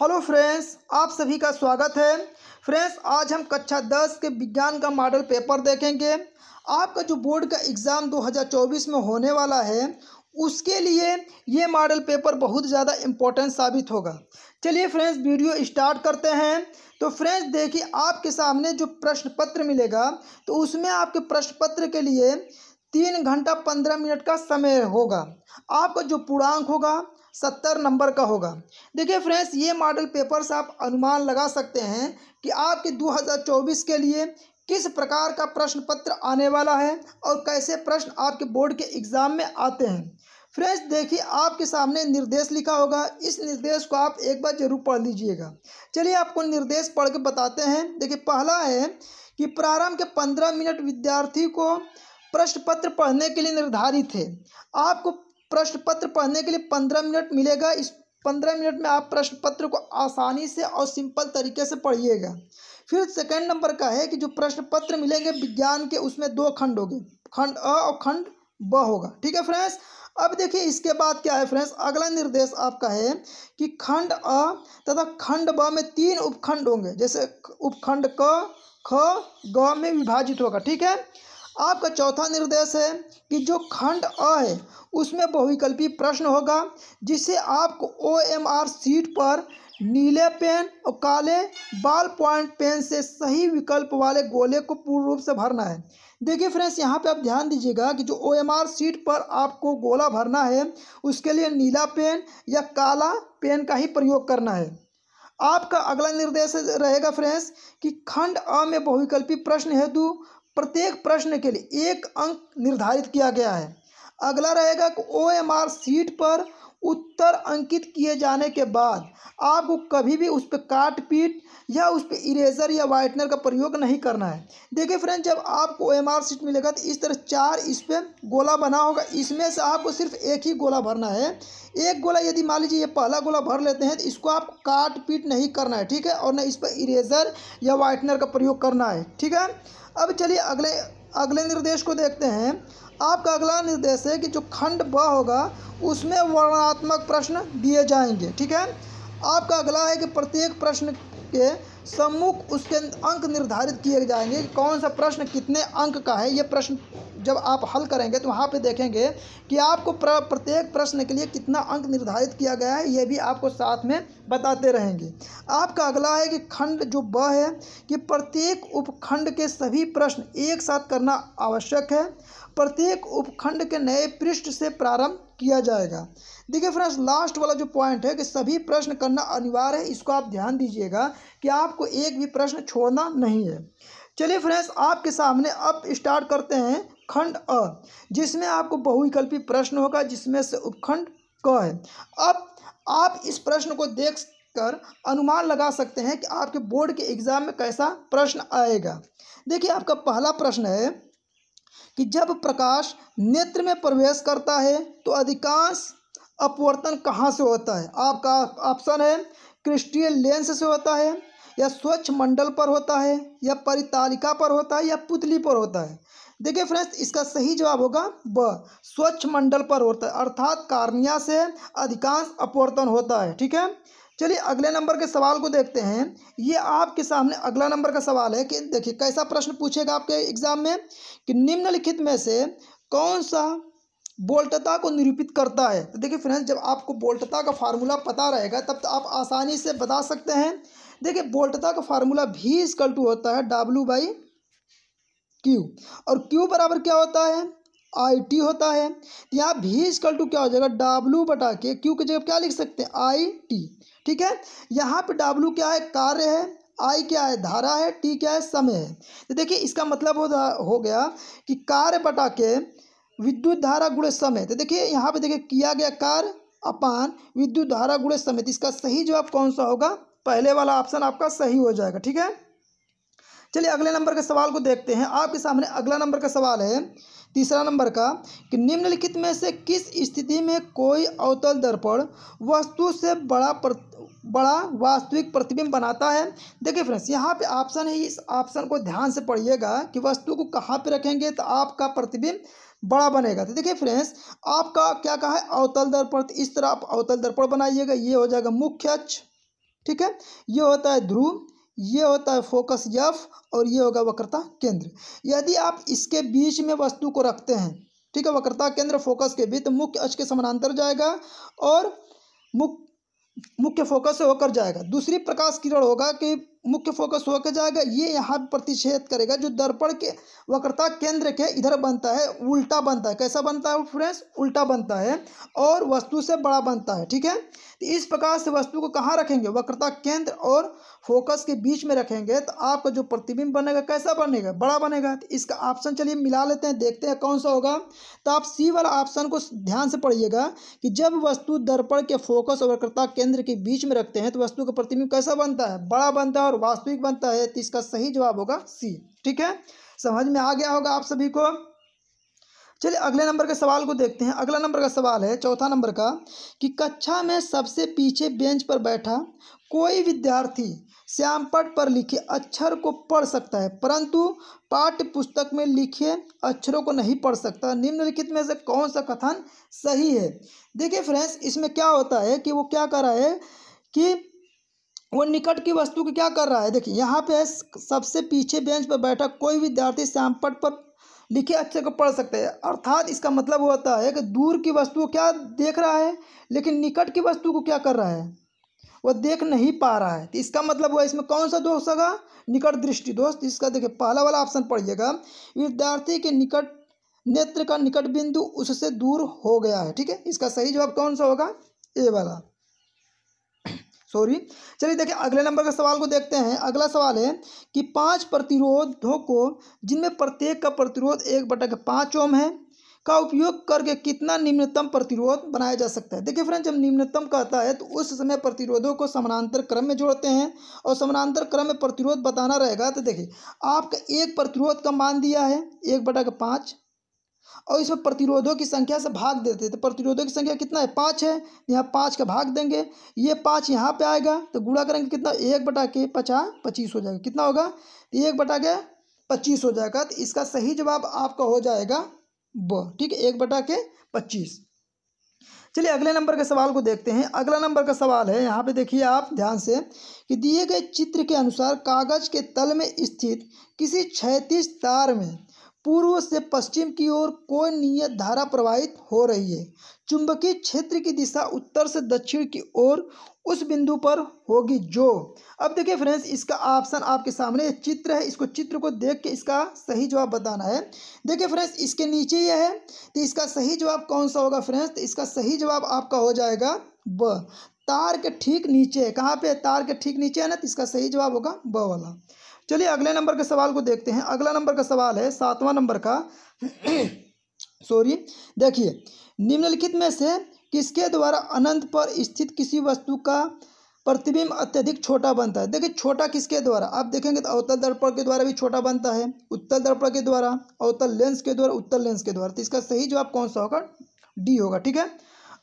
Hello friends आप सभी का स्वागत है फ्रेंड्स आज हम कक्षा दस के विज्ञान का मॉडल पेपर देखेंगे आपका जो बोर्ड का एग्ज़ाम 2024 में होने वाला है उसके लिए ये मॉडल पेपर बहुत ज़्यादा इम्पोर्टेंट साबित होगा चलिए फ्रेंड्स वीडियो स्टार्ट करते हैं तो फ्रेंड्स देखिए आपके सामने जो प्रश्न पत्र मिलेगा तो उसमें आपके प्रश्न पत्र के लिए तीन घंटा पंद्रह मिनट का समय होगा आपका जो पूर्णांक होगा सत्तर नंबर का होगा देखिए फ्रेंड्स ये मॉडल पेपर से आप अनुमान लगा सकते हैं कि आपके 2024 के लिए किस प्रकार का प्रश्न पत्र आने वाला है और कैसे प्रश्न आपके बोर्ड के एग्ज़ाम में आते हैं फ्रेंड्स देखिए आपके सामने निर्देश लिखा होगा इस निर्देश को आप एक बार जरूर पढ़ लीजिएगा चलिए आपको निर्देश पढ़ के बताते हैं देखिए पहला है कि प्रारंभ के पंद्रह मिनट विद्यार्थी को प्रश्न पत्र पढ़ने के लिए निर्धारित है आपको प्रश्न पत्र पढ़ने के लिए पंद्रह मिनट मिलेगा इस पंद्रह मिनट में आप प्रश्न पत्र को आसानी से और सिंपल तरीके से पढ़िएगा फिर सेकंड नंबर का है कि जो प्रश्न पत्र मिलेंगे विज्ञान के उसमें दो खंड होंगे खंड अ और खंड ब होगा ठीक है फ्रेंड्स अब देखिए इसके बाद क्या है फ्रेंड्स अगला निर्देश आपका है कि खंड अ तथा खंड ब में तीन उपखंड होंगे जैसे उपखंड क ख ग में विभाजित होगा ठीक है आपका चौथा निर्देश है कि जो खंड अ है उसमें बहुविकल्पी प्रश्न होगा जिसे आपको ओ एम आर सीट पर नीले पेन और काले बाल पॉइंट पेन से सही विकल्प वाले गोले को पूर्ण रूप से भरना है देखिए फ्रेंड्स यहाँ पे आप ध्यान दीजिएगा कि जो ओ एम आर सीट पर आपको गोला भरना है उसके लिए नीला पेन या काला पेन का ही प्रयोग करना है आपका अगला निर्देश रहेगा फ्रेंड्स कि खंड अ में बहुविकल्पी प्रश्न हेतु प्रत्येक प्रश्न के लिए एक अंक निर्धारित किया गया है अगला रहेगा कि ओ एम आर सीट पर उत्तर अंकित किए जाने के बाद आपको कभी भी उस पर काट पीट या उस पर इरेजर या वाइटनर का प्रयोग नहीं करना है देखिए फ्रेंड जब आपको एम आर सीट मिलेगा तो इस तरह चार इस पर गोला बना होगा इसमें से आपको सिर्फ एक ही गोला भरना है एक गोला यदि मान लीजिए ये पहला गोला भर लेते हैं तो इसको आप काट पीट नहीं करना है ठीक है और न इस पर इरेजर या वाइटनर का प्रयोग करना है ठीक है अब चलिए अगले अगले निर्देश को देखते हैं आपका अगला निर्देश है कि जो खंड ब होगा उसमें वर्णात्मक प्रश्न दिए जाएंगे ठीक है आपका अगला है कि प्रत्येक प्रश्न के सम्मुख उसके अंक निर्धारित किए जाएंगे कि कौन सा प्रश्न कितने अंक का है ये प्रश्न जब आप हल करेंगे तो वहाँ पे देखेंगे कि आपको प्रत्येक प्रश्न के लिए कितना अंक निर्धारित किया गया है ये भी आपको साथ में बताते रहेंगे आपका अगला है कि खंड जो ब है कि प्रत्येक उपखंड के सभी प्रश्न एक साथ करना आवश्यक है प्रत्येक उपखंड के नए पृष्ठ से प्रारंभ किया जाएगा देखिए फ्रेंड्स लास्ट वाला जो पॉइंट है कि सभी प्रश्न करना अनिवार्य है इसको आप ध्यान दीजिएगा कि आपको एक भी प्रश्न छोड़ना नहीं है चलिए फ्रेंड्स आपके सामने अब स्टार्ट करते हैं खंड अ जिसमें आपको बहुविकल्पी प्रश्न होगा जिसमें से उपखंड क है अब आप इस प्रश्न को देख कर अनुमान लगा सकते हैं कि आपके बोर्ड के एग्ज़ाम में कैसा प्रश्न आएगा देखिए आपका पहला प्रश्न है कि जब प्रकाश नेत्र में प्रवेश करता है तो अधिकांश अपवर्तन कहाँ से होता है आपका ऑप्शन है क्रिस्टियल लेंस से होता है या स्वच्छ मंडल पर होता है या परितालिका पर होता है या पुतली पर होता है देखिए फ्रेंड्स इसका सही जवाब होगा ब स्वच्छ मंडल पर होता है अर्थात कार्निया से अधिकांश अपवर्तन होता है ठीक है चलिए अगले नंबर के सवाल को देखते हैं ये आपके सामने अगला नंबर का सवाल है कि देखिए कैसा प्रश्न पूछेगा आपके एग्जाम में कि निम्नलिखित में से कौन सा बोल्टता को निरूपित करता है तो देखिए फ्रेंड्स जब आपको बोल्टता का फार्मूला पता रहेगा तब तो आप आसानी से बता सकते हैं देखिए बोल्टता का फार्मूला भी इसकल टू होता है डब्लू बाई क्यू और क्यू बराबर क्या होता है आई टी होता है यहाँ भी इसकल टू क्या हो जाएगा डब्लू बटा के क्यू की जगह क्या लिख सकते हैं आई टी ठीक है यहाँ पे डब्लू क्या है कार्य है आई क्या है धारा है टी क्या है समय है तो देखिए इसका मतलब हो, हो गया कि कार्य बटा के विद्युत धारा गुड़े समय तो देखिए यहाँ पे देखिए किया गया कार्य अपान विद्युत धारा गुड़े समय तो इसका सही जवाब कौन सा होगा पहले वाला ऑप्शन आपका सही हो जाएगा ठीक है चलिए अगले नंबर के सवाल को देखते हैं आपके सामने अगला नंबर का सवाल है तीसरा नंबर का कि निम्नलिखित में से किस स्थिति में कोई अवतल दर्पण वस्तु से बड़ा पर, बड़ा वास्तविक प्रतिबिंब बनाता है देखिए फ्रेंड्स यहाँ पे ऑप्शन है इस ऑप्शन को ध्यान से पढ़िएगा कि वस्तु को कहाँ पे रखेंगे तो आपका प्रतिबिंब बड़ा बनेगा तो देखिए फ्रेंड्स आपका क्या कहा है अवतल दर्पण तो इस तरह आप अवतल दर्पण बनाइएगा ये हो जाएगा मुख्य अच्छ ठीक है ये होता है ध्रुव ये होता है फोकस यफ और ये होगा वक्रता केंद्र यदि आप इसके बीच में वस्तु को रखते हैं ठीक है वक्रता केंद्र फोकस के बीच तो मुख्य अक्ष के समानांतर जाएगा और मुख्य मुख्य फोकस से होकर जाएगा दूसरी प्रकाश किरण होगा कि मुख्य फोकस होकर जाएगा ये यहाँ प्रतिषेध करेगा जो दर्पण के वक्रता केंद्र के इधर बनता है उल्टा बनता है कैसा बनता है फ्रेंड्स उल्टा बनता है और वस्तु से बड़ा बनता है ठीक है तो इस प्रकार से वस्तु को कहाँ रखेंगे वक्रता केंद्र और फोकस के बीच में रखेंगे तो आपका जो प्रतिबिंब बनेगा कैसा बनेगा बड़ा बनेगा तो इसका ऑप्शन चलिए मिला लेते हैं देखते हैं कौन सा होगा तो आप सी वाला ऑप्शन को ध्यान से पढ़िएगा कि जब वस्तु दर्पण के फोकस और वक्रता केंद्र के बीच में रखते हैं तो वस्तु का प्रतिबिंब कैसा बनता है बड़ा बनता है और वास्तविक बनता है तो इसका सही जवाब होगा सी ठीक है समझ में आ गया होगा आप सभी को चलिए अगले नंबर के सवाल को देखते हैं अगला नंबर का सवाल है चौथा नंबर का कि कक्षा में सबसे पीछे बेंच पर बैठा कोई विद्यार्थी श्यामपट पर लिखे अक्षर को पढ़ सकता है परंतु पाठ्य पुस्तक में लिखे अक्षरों को नहीं पढ़ सकता निम्नलिखित में से कौन सा कथन सही है देखिए फ्रेंड्स इसमें क्या होता है कि वो क्या कर रहा है कि वो निकट की वस्तु को क्या कर रहा है देखिए यहाँ पे सबसे पीछे बेंच पर बैठा कोई विद्यार्थी श्यामपट पर लिखे अच्छे को पढ़ सकते हैं अर्थात इसका मतलब होता है कि दूर की वस्तु क्या देख रहा है लेकिन निकट की वस्तु को क्या कर रहा है वह देख नहीं पा रहा है तो इसका मतलब हुआ इसमें कौन सा दोष होगा निकट दृष्टि दोस्त तो इसका देखिए पहला वाला ऑप्शन पढ़िएगा विद्यार्थी के निकट नेत्र का निकट बिंदु उससे दूर हो गया है ठीक है इसका सही जवाब कौन सा होगा ए वाला सॉरी चलिए देखिए अगले नंबर के सवाल को देखते हैं अगला सवाल है कि पांच प्रतिरोधों को जिनमें प्रत्येक का प्रतिरोध एक बटक पाँच ओम है का उपयोग करके कितना निम्नतम प्रतिरोध बनाया जा सकता है देखिए फ्रेंड्स जब निम्नतम कहता है तो उस समय प्रतिरोधों को समानांतर क्रम में जोड़ते हैं और समानांतर क्रम में प्रतिरोध बताना रहेगा तो देखिए आपका एक प्रतिरोध का मान दिया है एक बटा का पाँच और इसमें प्रतिरोधों की संख्या से भाग देते तो प्रतिरोधों की संख्या कितना है पाँच है यहाँ पाँच का भाग देंगे ये पाँच यहाँ पे आएगा तो गुड़ा करेंगे कितना एक बटा के पचास पच्चीस हो जाएगा कितना होगा तो एक बटा के पच्चीस हो जाएगा तो इसका सही जवाब आपका हो जाएगा ब ठीक है एक बटा के पच्चीस चलिए अगले नंबर के सवाल को देखते हैं अगला नंबर का सवाल है यहाँ पे देखिए आप ध्यान से कि दिए गए चित्र के अनुसार कागज के तल में स्थित किसी क्षैतिज तार में पूर्व से पश्चिम की ओर कोई नियत धारा प्रवाहित हो रही है चुंबकीय क्षेत्र की दिशा उत्तर से दक्षिण की ओर उस बिंदु पर होगी जो अब देखिए फ्रेंड्स इसका ऑप्शन आपके सामने चित्र है इसको चित्र को देख के इसका सही जवाब बताना है देखिए फ्रेंड्स इसके नीचे यह है तो इसका सही जवाब कौन सा होगा फ्रेंड्स तो इसका सही जवाब आपका हो जाएगा ब तार के ठीक नीचे कहाँ पे तार के ठीक नीचे है ना तो इसका सही जवाब होगा ब वाला चलिए अगले नंबर के सवाल को देखते हैं अगला नंबर का सवाल है सातवां नंबर का सॉरी देखिए निम्नलिखित में से किसके द्वारा अनंत पर स्थित किसी वस्तु का प्रतिबिंब अत्यधिक छोटा बनता है देखिए छोटा किसके द्वारा आप देखेंगे तो अवतल दर्पण के द्वारा भी छोटा बनता है उत्तल दर्पण के द्वारा अवतल लेंस के द्वारा उत्तल लेंस के द्वारा तो इसका सही जवाब कौन सा होगा डी होगा ठीक है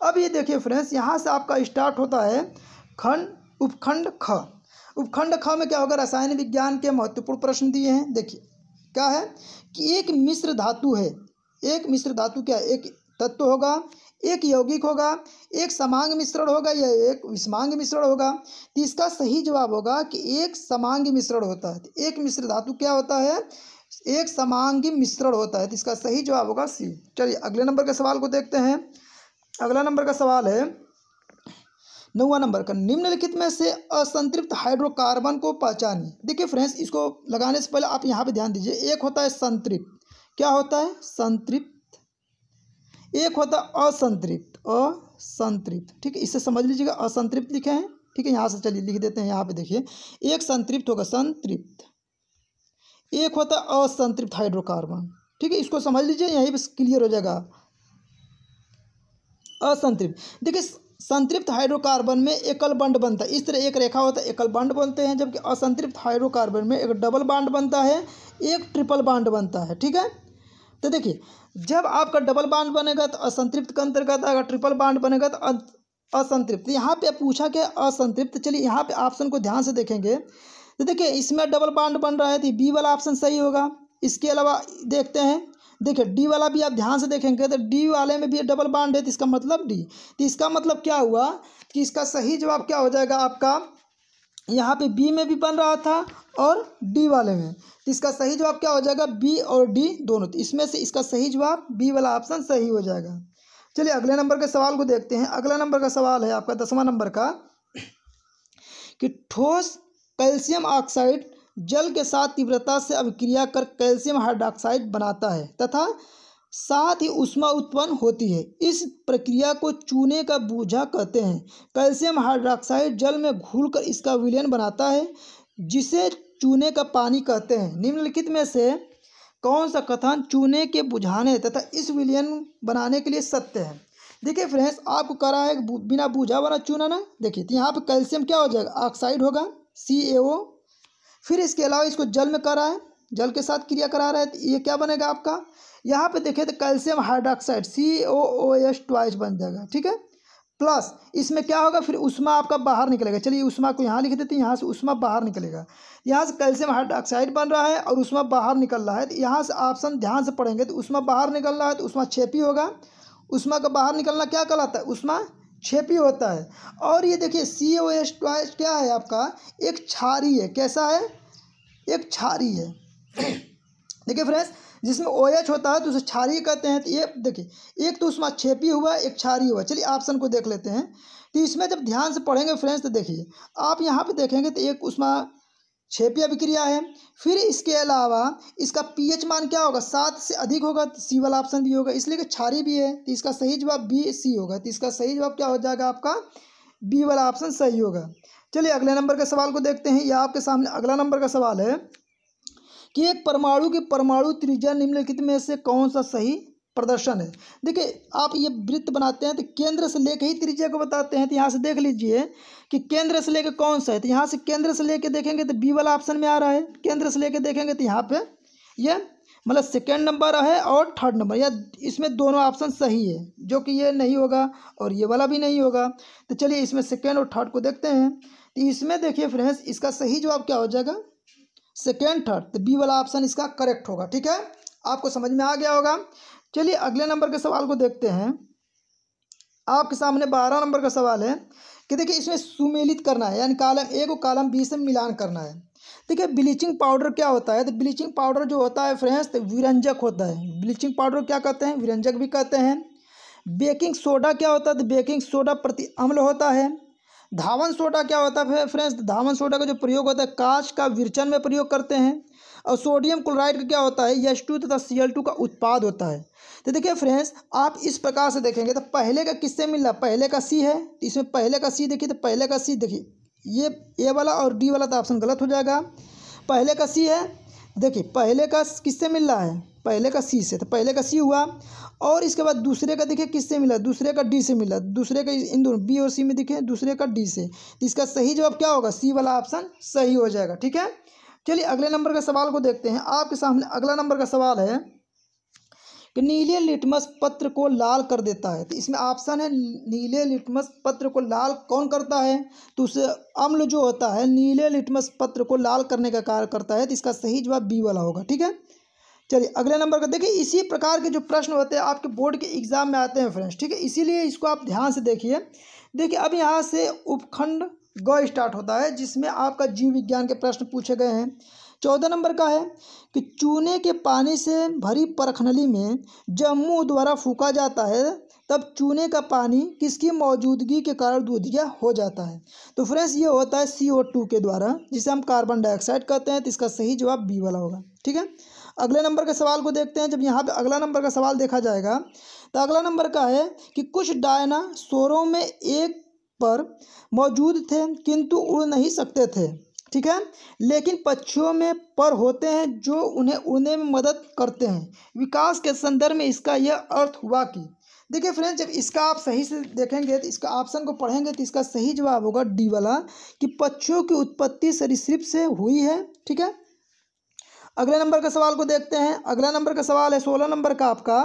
अब ये देखिए फ्रेंड्स यहाँ से आपका स्टार्ट होता है खंड उपखंड ख उपखंड ख में क्या होगा रसायन विज्ञान के महत्वपूर्ण प्रश्न दिए हैं देखिए क्या है कि एक मिश्र धातु है एक मिश्र धातु क्या है? एक तत्व होगा एक यौगिक होगा एक समांग मिश्रण होगा या एक विषमांग मिश्रण होगा तो इसका सही जवाब होगा कि एक समांग मिश्रण होता है एक मिश्र धातु क्या होता है एक समांगी मिश्रण होता है तो इसका सही जवाब होगा सी चलिए अगले नंबर के सवाल को देखते हैं अगला नंबर का सवाल है नौवा नंबर का निम्नलिखित में से असंतृप्त हाइड्रोकार्बन को पहचानिए देखिए फ्रेंड्स इसको लगाने से पहले आप यहाँ पे ध्यान दीजिए एक होता है संतृप्त क्या होता है संतृप्त एक होता है असंतृप्त असंतृप्त ठीक है इसे समझ लीजिएगा असंतृप्त लिखे हैं ठीक है यहाँ से चलिए लिख देते हैं यहाँ पे देखिए एक संतृप्त होगा संतृप्त एक होता है असंतृप्त हाइड्रोकार्बन ठीक है इसको समझ लीजिए यहीं पर क्लियर हो जाएगा असंतृप्त देखिए संतृप्त हाइड्रोकार्बन में एकल बंड बनता है इस तरह एक रेखा होता है एकल बंड बनते हैं जबकि असंतृप्त हाइड्रोकार्बन में एक डबल बांड बनता है एक ट्रिपल बांड बनता है ठीक है तो देखिए जब आपका डबल बांड बनेगा तो असंतृप्त के अंतर्गत अगर ट्रिपल बांड बनेगा तो अं-, असंतृप्त तो यहाँ पे पूछा कि असंतृप्त चलिए यहाँ पे ऑप्शन को ध्यान से देखेंगे तो देखिए इसमें डबल बांड बन रहा है तो बी वाला ऑप्शन सही होगा इसके अलावा देखते हैं देखिए डी वाला भी आप ध्यान से देखेंगे तो डी वाले में भी डबल बाड है तो इसका मतलब डी तो इसका मतलब क्या हुआ कि इसका सही जवाब क्या हो जाएगा आपका यहाँ पे बी में भी बन रहा था और डी वाले में तो इसका सही जवाब क्या हो जाएगा बी और डी दोनों तो इसमें से इसका सही जवाब बी वाला ऑप्शन सही हो जाएगा चलिए अगले नंबर के सवाल को देखते हैं अगला नंबर का सवाल है आपका दसवां नंबर का कि ठोस कैल्शियम ऑक्साइड जल के साथ तीव्रता से अभिक्रिया कर कैल्शियम हाइड्रोक्साइड बनाता है तथा साथ ही उष्मा उत्पन्न होती है इस प्रक्रिया को चूने का बूझा कहते हैं कैल्शियम हाइड्रोक्साइड जल में घुलकर इसका विलयन बनाता है जिसे चूने का पानी कहते हैं निम्नलिखित में से कौन सा कथन चूने के बुझाने तथा इस विलयन बनाने के लिए सत्य है देखिए फ्रेंड्स आपको करा है बिना बूझा वाला चूना ना देखिए तो यहाँ पर कैल्शियम क्या हो जाएगा ऑक्साइड होगा सी ए ओ फिर इसके अलावा इसको जल में करा है जल के साथ क्रिया करा रहा है तो ये क्या बनेगा आपका यहाँ पे देखिए तो calcium hydroxide C O O S twice बन जाएगा ठीक है प्लस इसमें क्या होगा फिर उष्मा आपका बाहर निकलेगा चलिए उष्मा को यहाँ लिख देते हैं यहाँ से उष्मा बाहर निकलेगा यहाँ से कैल्शियम हाइड्रोक्साइड बन रहा है और उष्मा बाहर निकल रहा है तो यहाँ से ऑप्शन ध्यान से पढ़ेंगे तो उष्मा बाहर निकल रहा है तो उष्मा छेपी होगा उष्मा का बाहर निकलना क्या कहलाता है उष्मा छेपी होता है और ये देखिए सी ओ एस ट्वाइस क्या है आपका एक छारी है कैसा है एक छारी है देखिए फ्रेंड्स जिसमें ओ एच होता है तो उसे छारी कहते हैं तो ये देखिए एक तो उसमें छेपी हुआ एक छारी हुआ चलिए ऑप्शन को देख लेते हैं तो इसमें जब ध्यान से पढ़ेंगे फ्रेंड्स तो देखिए आप यहाँ पे देखेंगे तो एक उसमें छेपी अभिक्रिया है फिर इसके अलावा इसका पीएच मान क्या होगा सात से अधिक होगा तो सी वाला ऑप्शन भी होगा इसलिए कि क्षारी भी है तो इसका सही जवाब बी सी होगा तो इसका सही जवाब क्या हो जाएगा आपका बी वाला ऑप्शन सही होगा चलिए अगले नंबर के सवाल को देखते हैं यह आपके सामने अगला नंबर का सवाल है कि एक परमाणु की परमाणु त्रिज्या निम्नलिखित में से कौन सा सही प्रदर्शन है देखिए आप ये वृत्त बनाते हैं तो केंद्र से लेके ही त्रिज्या को बताते हैं तो यहाँ से देख लीजिए कि केंद्र से लेके कौन सा है तो यहाँ से केंद्र से लेके देखेंगे तो बी वाला ऑप्शन में आ रहा है केंद्र से लेके देखेंगे तो यहाँ पे ये मतलब सेकेंड नंबर है और थर्ड नंबर या इसमें दोनों ऑप्शन सही है जो कि ये नहीं होगा और ये वाला भी नहीं होगा तो चलिए इसमें सेकेंड और थर्ड को देखते हैं तो इसमें देखिए फ्रेंड्स इसका सही जवाब क्या हो जाएगा सेकेंड थर्ड तो बी वाला ऑप्शन इसका करेक्ट होगा ठीक है आपको समझ में आ गया होगा चलिए अगले नंबर के सवाल को देखते हैं आपके सामने बारह नंबर का सवाल है कि देखिए इसमें सुमेलित करना है यानी कालम ए को कालम बी से मिलान करना है देखिए ब्लीचिंग पाउडर क्या होता है तो ब्लीचिंग पाउडर जो होता है फ्रेंड्स तो विरंजक होता है ब्लीचिंग पाउडर क्या कहते हैं विरंजक भी कहते हैं बेकिंग सोडा क्या होता है तो बेकिंग सोडा प्रति अम्ल होता है धावन सोडा क्या होता है फ्रेंड्स तो धावन सोडा का जो प्रयोग होता है कांच का विरचन में प्रयोग करते हैं और सोडियम क्लोराइड का क्या होता है यश टू तथा सी एल टू का उत्पाद होता है तो देखिए फ्रेंड्स आप इस प्रकार से देखेंगे तो पहले का किससे मिल रहा पहले का सी है तो इसमें पहले का सी देखिए तो पहले का सी देखिए ये ए वाला और डी वाला तो ऑप्शन गलत हो जाएगा पहले का सी है देखिए पहले का किससे मिल रहा है पहले का सी से तो पहले का सी हुआ और इसके बाद दूसरे का देखिए किससे मिला दूसरे का डी से मिला दूसरे का इन दोनों बी और सी में दिखे दूसरे का डी से इसका सही जवाब क्या होगा सी वाला ऑप्शन सही हो जाएगा ठीक है चलिए अगले नंबर के सवाल को देखते हैं आपके सामने अगला नंबर का सवाल है कि नीले लिटमस पत्र को लाल कर देता है तो इसमें ऑप्शन है नीले लिटमस पत्र को लाल कौन करता है तो उसे अम्ल जो होता है नीले लिटमस पत्र को लाल करने का कार्य करता है तो इसका सही जवाब बी वाला होगा ठीक है चलिए अगले नंबर का देखिए इसी प्रकार के जो प्रश्न होते हैं आपके बोर्ड के एग्ज़ाम में आते हैं फ्रेंड्स ठीक है इसीलिए इसको आप ध्यान से देखिए देखिए अब यहाँ से उपखंड ग स्टार्ट होता है जिसमें आपका जीव विज्ञान के प्रश्न पूछे गए हैं चौदह नंबर का है कि चूने के पानी से भरी परखनली में जब मुँह द्वारा फूका जाता है तब चूने का पानी किसकी मौजूदगी के कारण दूधिया हो जाता है तो फ्रेंड्स ये होता है सी ओ टू के द्वारा जिसे हम कार्बन डाइऑक्साइड कहते हैं तो इसका सही जवाब बी वाला होगा ठीक है अगले नंबर के सवाल को देखते हैं जब यहाँ पे अगला नंबर का सवाल देखा जाएगा तो अगला नंबर का है कि कुछ डायनासोरों में एक पर मौजूद थे किंतु उड़ नहीं सकते थे ठीक है लेकिन पक्षियों में पर होते हैं जो उन्हें उड़ने में मदद करते हैं विकास के संदर्भ में इसका यह अर्थ हुआ कि देखिए फ्रेंड्स जब इसका आप सही से देखेंगे तो इसका ऑप्शन को पढ़ेंगे तो इसका सही जवाब होगा डी वाला कि पक्षियों की उत्पत्ति सरीसृप से हुई है ठीक है अगले नंबर का सवाल को देखते हैं अगला नंबर का सवाल है सोलह नंबर का आपका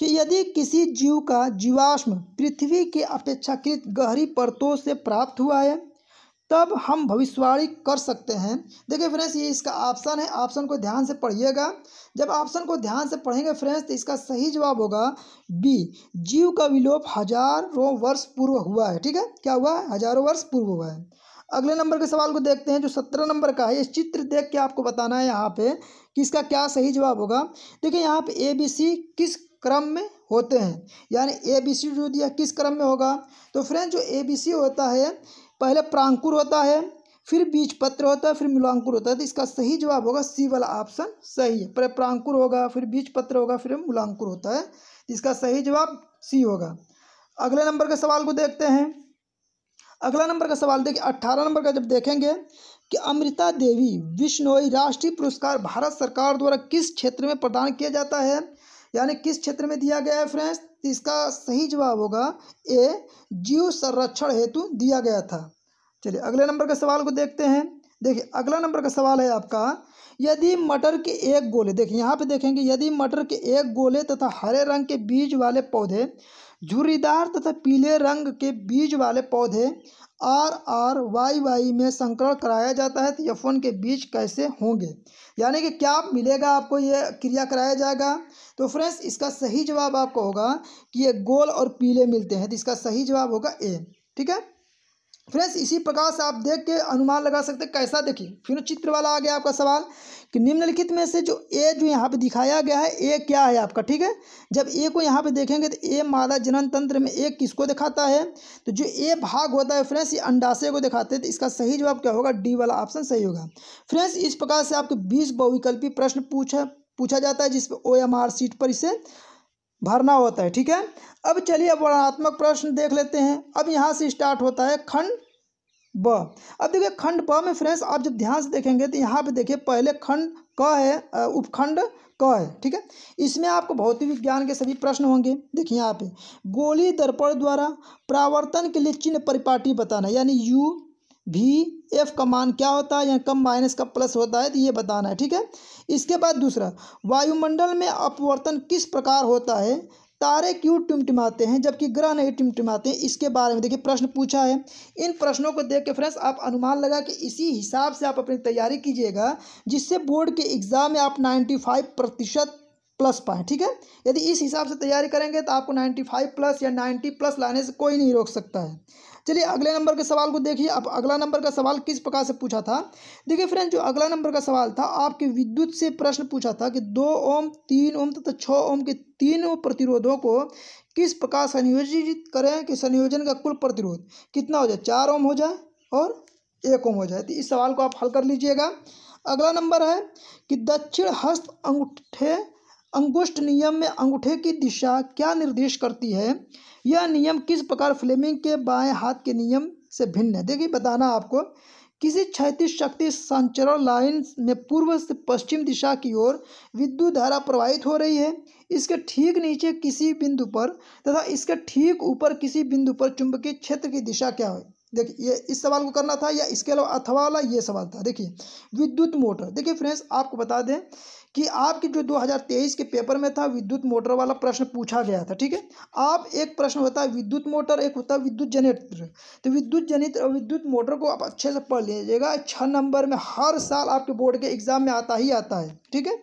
कि यदि किसी जीव का जीवाश्म पृथ्वी के अपेक्षाकृत गहरी परतों से प्राप्त हुआ है तब हम भविष्यवाणी कर सकते हैं देखिए फ्रेंड्स ये इसका ऑप्शन है ऑप्शन को ध्यान से पढ़िएगा जब ऑप्शन को ध्यान से पढ़ेंगे फ्रेंड्स तो इसका सही जवाब होगा बी जीव का विलोप हजारों वर्ष पूर्व हुआ है ठीक है क्या हुआ है हजारों वर्ष पूर्व हुआ है अगले नंबर के सवाल को देखते हैं जो सत्रह नंबर का है इस चित्र देख के आपको बताना है यहाँ पे कि इसका क्या सही जवाब होगा देखिए यहाँ पे ए बी सी किस क्रम में होते हैं यानी ए बी सी जो दिया किस क्रम में होगा तो फ्रेंड जो ए बी सी होता है पहले प्रांकुर होता है फिर बीज पत्र होता है फिर मूलांकुर होता है तो इसका सही जवाब होगा सी वाला ऑप्शन सही है पहले प्रांकुर होगा फिर बीज पत्र होगा फिर मूलांकुर होता है तो इसका सही जवाब सी होगा अगले नंबर के सवाल को देखते हैं अगला नंबर का सवाल देखिए अट्ठारह नंबर का जब देखेंगे कि अमृता देवी विश्नोई राष्ट्रीय पुरस्कार भारत सरकार द्वारा किस क्षेत्र में प्रदान किया जाता है यानी किस क्षेत्र में दिया गया है फ्रेंड्स इसका सही जवाब होगा ए जीव संरक्षण हेतु दिया गया था चलिए अगले नंबर के सवाल को देखते हैं देखिए अगला नंबर का सवाल है आपका यदि मटर के एक गोले देखिए यहाँ पे देखेंगे यदि मटर के एक गोले तथा हरे रंग के बीज वाले पौधे झुर्रीदार तथा पीले रंग के बीज वाले पौधे आर आर वाई वाई में संकरण कराया जाता है तो यफ वन के बीच कैसे होंगे यानी कि क्या मिलेगा आपको ये क्रिया कराया जाएगा तो फ्रेंड्स इसका सही जवाब आपको होगा कि ये गोल और पीले मिलते हैं तो इसका सही जवाब होगा ए ठीक है फ्रेंड्स इसी प्रकार से आप देख के अनुमान लगा सकते हैं कैसा देखिए फिर चित्र वाला आ गया आपका सवाल कि निम्नलिखित में से जो ए जो यहाँ पे दिखाया गया है ए क्या है आपका ठीक है जब ए को यहाँ पे देखेंगे तो ए मादा जनन तंत्र में ए किसको दिखाता है तो जो ए भाग होता है फ्रेंड्स ये अंडाशय को दिखाते हैं तो इसका सही जवाब क्या होगा डी वाला ऑप्शन सही होगा फ्रेंड्स इस प्रकार से आपके बीस बहुविकल्पी प्रश्न पूछा पूछा जाता है जिसपे ओ एम आर सीट पर इसे भरना होता है ठीक है अब चलिए वर्णात्मक प्रश्न देख लेते हैं अब यहाँ से स्टार्ट होता है खंड ब अब देखिए खंड ब में फ्रेंड्स आप जब ध्यान से देखेंगे तो यहाँ पे देखिए पहले खंड क है उपखंड क है ठीक है इसमें आपको भौतिक विज्ञान के सभी प्रश्न होंगे देखिए यहाँ पे गोली दर्पण द्वारा प्रावर्तन के लिए चिन्ह परिपाटी बताना यानी यू भी एफ का मान क्या होता है या कम माइनस का प्लस होता है तो ये बताना है ठीक है इसके बाद दूसरा वायुमंडल में अपवर्तन किस प्रकार होता है तारे क्यों टिमटिमाते हैं जबकि ग्रह नहीं टिमटिमाते हैं इसके बारे में देखिए प्रश्न पूछा है इन प्रश्नों को देख के फ्रेंड्स आप अनुमान लगा कि इसी हिसाब से आप अपनी तैयारी कीजिएगा जिससे बोर्ड के एग्ज़ाम में आप नाइन्टी फाइव प्रतिशत प्लस पाएँ ठीक है यदि इस हिसाब से तैयारी करेंगे तो आपको फाइव प्लस या नाइन्टी प्लस लाने से कोई नहीं रोक सकता है चलिए अगले नंबर के सवाल को देखिए आप अगला नंबर का सवाल किस प्रकार से पूछा था देखिए फ्रेंड जो अगला नंबर का सवाल था आपके विद्युत से प्रश्न पूछा था कि दो ओम तीन ओम तथा छः ओम के तीनों प्रतिरोधों को किस प्रकार संयोजित करें कि संयोजन का कुल प्रतिरोध कितना हो जाए चार ओम हो जाए और एक ओम हो जाए तो इस सवाल को आप हल कर लीजिएगा अगला नंबर है कि दक्षिण हस्त अंगूठे अंगुष्ठ नियम में अंगूठे की दिशा क्या निर्देश करती है यह नियम किस प्रकार फ्लेमिंग के बाएं हाथ के नियम से भिन्न है देखिए बताना आपको किसी क्षैतिज शक्ति संचरण लाइन में पूर्व से पश्चिम दिशा की ओर विद्युत धारा प्रवाहित हो रही है इसके ठीक नीचे किसी बिंदु पर तथा इसके ठीक ऊपर किसी बिंदु पर चुंबकीय क्षेत्र की दिशा क्या है देखिए ये इस सवाल को करना था या इसके अलावा अथवा वाला ये सवाल था देखिए विद्युत मोटर देखिए फ्रेंड्स आपको बता दें कि आपके जो 2023 के पेपर में था विद्युत मोटर वाला प्रश्न पूछा गया था ठीक है आप एक प्रश्न होता है विद्युत मोटर एक होता है विद्युत जनित्र तो विद्युत जनित्र और विद्युत मोटर को आप अच्छे से पढ़ लीजिएगा छः नंबर में हर साल आपके बोर्ड के एग्जाम में आता ही आता है ठीक है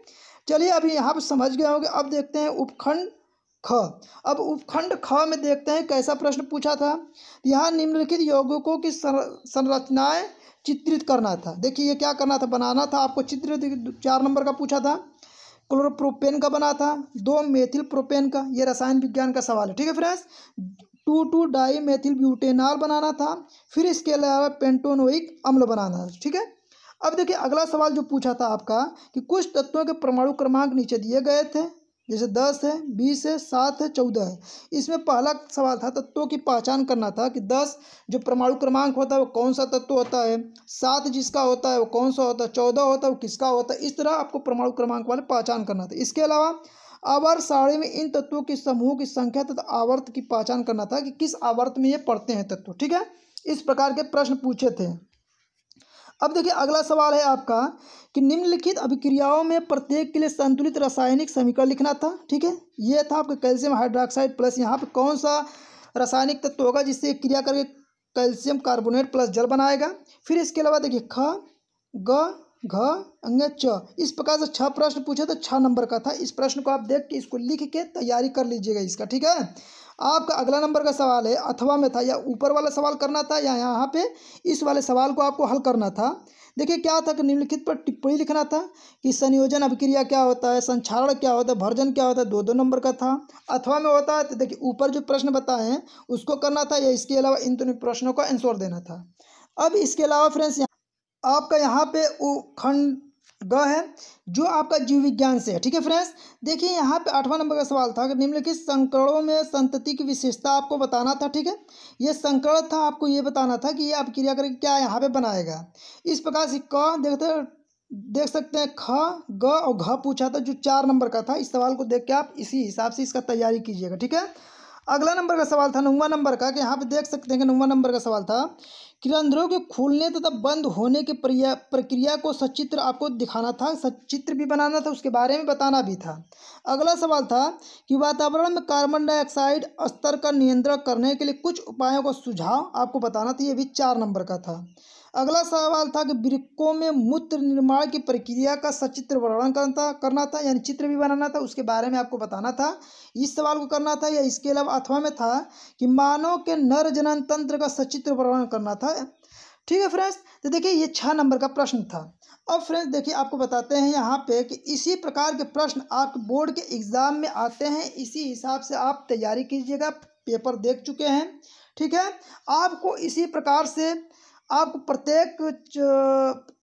चलिए अभी यहाँ पर समझ गए होंगे अब देखते हैं उपखंड ख अब उपखंड ख में देखते हैं कैसा प्रश्न पूछा था यहाँ निम्नलिखित यौगिकों की संरचनाएं चित्रित करना था देखिए ये क्या करना था बनाना था आपको चित्रित चार नंबर का पूछा था क्लोरोप्रोपेन का बना था दो मेथिल प्रोपेन का ये रसायन विज्ञान का सवाल है ठीक है friends two two dimethyl butanol बनाना था फिर इसके अलावा पेंटोनोइक अम्ल बनाना था ठीक है अब देखिए अगला सवाल जो पूछा था आपका कि कुछ तत्वों के परमाणु क्रमांक नीचे दिए गए थे जैसे दस है बीस है सात है चौदह है इसमें पहला सवाल था तत्वों की पहचान करना था कि दस जो परमाणु क्रमांक होता है वो कौन सा तत्व होता है सात जिसका होता है वो कौन सा होता है चौदह होता है वो किसका होता है इस तरह आपको परमाणु क्रमांक वाले पहचान करना था इसके अलावा आवर्त सारणी में इन तत्वों के समूह की संख्या तथा आवर्त की पहचान करना था कि किस आवर्त में ये पढ़ते हैं तत्व ठीक है इस प्रकार के प्रश्न पूछे थे अब देखिए अगला सवाल है आपका कि निम्नलिखित अभिक्रियाओं में प्रत्येक के लिए संतुलित रासायनिक समीकरण लिखना था ठीक है ये था आपका कैल्शियम हाइड्रोक्साइड प्लस यहाँ पर कौन सा रासायनिक तत्व होगा जिससे क्रिया करके कैल्शियम कार्बोनेट प्लस जल बनाएगा फिर इसके अलावा देखिए ख ग घ अंग च इस प्रकार से छह प्रश्न पूछे तो छह नंबर का था इस प्रश्न को आप देख के इसको लिख के तैयारी कर लीजिएगा इसका ठीक है आपका अगला नंबर का सवाल है अथवा में था या ऊपर वाला सवाल करना था या यहाँ पे इस वाले सवाल को आपको हल करना था देखिए क्या था कि निम्नलिखित पर टिप्पणी लिखना था कि संयोजन अभिक्रिया क्या होता है संचारण क्या होता है भर्जन क्या होता है दो दो नंबर का था अथवा में होता है तो देखिए ऊपर जो प्रश्न बताए हैं उसको करना था या इसके अलावा इन दोनों प्रश्नों का आंसर देना था अब इसके अलावा फ्रेंड्स आपका यहाँ पे खंड ग है जो आपका जीव विज्ञान से है ठीक है फ्रेंड्स देखिए यहाँ पे आठवां नंबर का सवाल था निम्नलिखित संकरणों में संतति की विशेषता आपको बताना था ठीक है ये संकरण था आपको ये बताना था कि ये आप क्रिया करके क्या यहाँ पे बनाएगा इस प्रकार से क देखते देख सकते हैं ख ग और घ पूछा था जो चार नंबर का था इस सवाल को देख के आप इसी हिसाब से इसका तैयारी कीजिएगा ठीक है अगला नंबर का सवाल था नौवा नंबर का कि यहाँ पे देख सकते हैं कि नौवा नंबर का सवाल था किरंदरों के खुलने तथा बंद होने के प्रक्रिया को सचित्र आपको दिखाना था सचित्र भी बनाना था उसके बारे में बताना भी था अगला सवाल था कि वातावरण में कार्बन डाइऑक्साइड स्तर का नियंत्रण करने के लिए कुछ उपायों का सुझाव आपको बताना था ये भी चार नंबर का था अगला सवाल था कि वृक्कों में मूत्र निर्माण की प्रक्रिया का सचित्र वर्णन करना करना था यानी चित्र भी बनाना था उसके बारे में आपको बताना था इस सवाल को करना था या इसके अलावा अथवा में था कि मानव के नर जनन तंत्र का सचित्र वर्णन करना था ठीक है फ्रेंड्स तो देखिए ये छः नंबर का प्रश्न था अब फ्रेंड्स देखिए आपको बताते हैं यहाँ पे कि इसी प्रकार के प्रश्न आप बोर्ड के एग्ज़ाम में आते हैं इसी हिसाब से आप तैयारी कीजिएगा पेपर देख चुके हैं ठीक है आपको इसी प्रकार से आप प्रत्येक